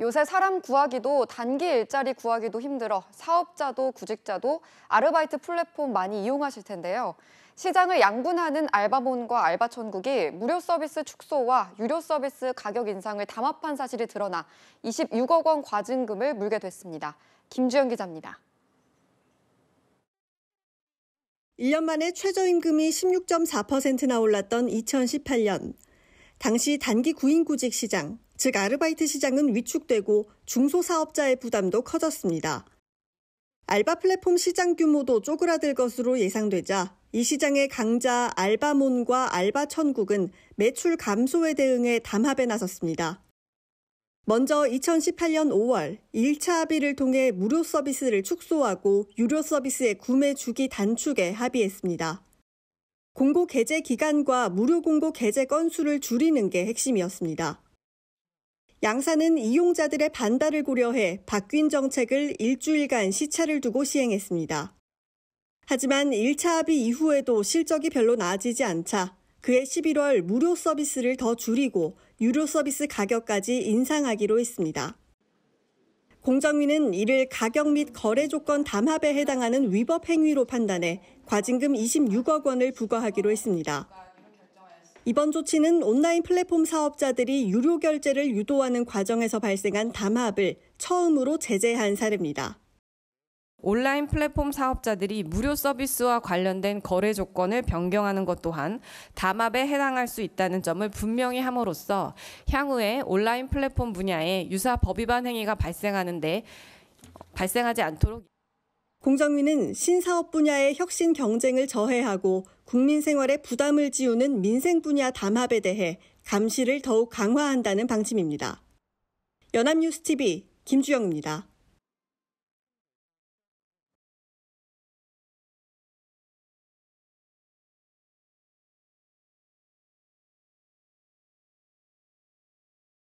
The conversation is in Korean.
요새 사람 구하기도 단기 일자리 구하기도 힘들어 사업자도 구직자도 아르바이트 플랫폼 많이 이용하실 텐데요. 시장을 양분하는 알바몬과 알바천국이 무료 서비스 축소와 유료 서비스 가격 인상을 담합한 사실이 드러나 26억 원 과징금을 물게 됐습니다. 김주영 기자입니다. 1년 만에 최저임금이 16.4%나 올랐던 2018년. 당시 단기 구인구직 시장, 즉 아르바이트 시장은 위축되고 중소사업자의 부담도 커졌습니다. 알바 플랫폼 시장 규모도 쪼그라들 것으로 예상되자 이 시장의 강자 알바몬과 알바천국은 매출 감소에 대응해 담합에 나섰습니다. 먼저 2018년 5월 1차 합의를 통해 무료 서비스를 축소하고 유료 서비스의 구매 주기 단축에 합의했습니다. 공고 개제 기간과 무료 공고 개제 건수를 줄이는 게 핵심이었습니다. 양사는 이용자들의 반발을 고려해 바뀐 정책을 일주일간 시차를 두고 시행했습니다. 하지만 1차 합의 이후에도 실적이 별로 나아지지 않자 그해 11월 무료 서비스를 더 줄이고 유료 서비스 가격까지 인상하기로 했습니다. 공정위는 이를 가격 및 거래 조건 담합에 해당하는 위법 행위로 판단해 과징금 26억 원을 부과하기로 했습니다. 이번 조치는 온라인 플랫폼 사업자들이 유료 결제를 유도하는 과정에서 발생한 담합을 처음으로 제재한 사례입니다. 온라인 플랫폼 사업자들이 무료 서비스와 관련된 거래 조건을 변경하는 것 또한 담합에 해당할 수 있다는 점을 분명히 함으로써 향후에 온라인 플랫폼 분야에 유사 법 위반 행위가 발생하는데 발생하지 않도록 공정위는 신사업 분야의 혁신 경쟁을 저해하고 국민 생활에 부담을 지우는 민생 분야 담합에 대해 감시를 더욱 강화한다는 방침입니다. 연합뉴스 TV 김주영입니다.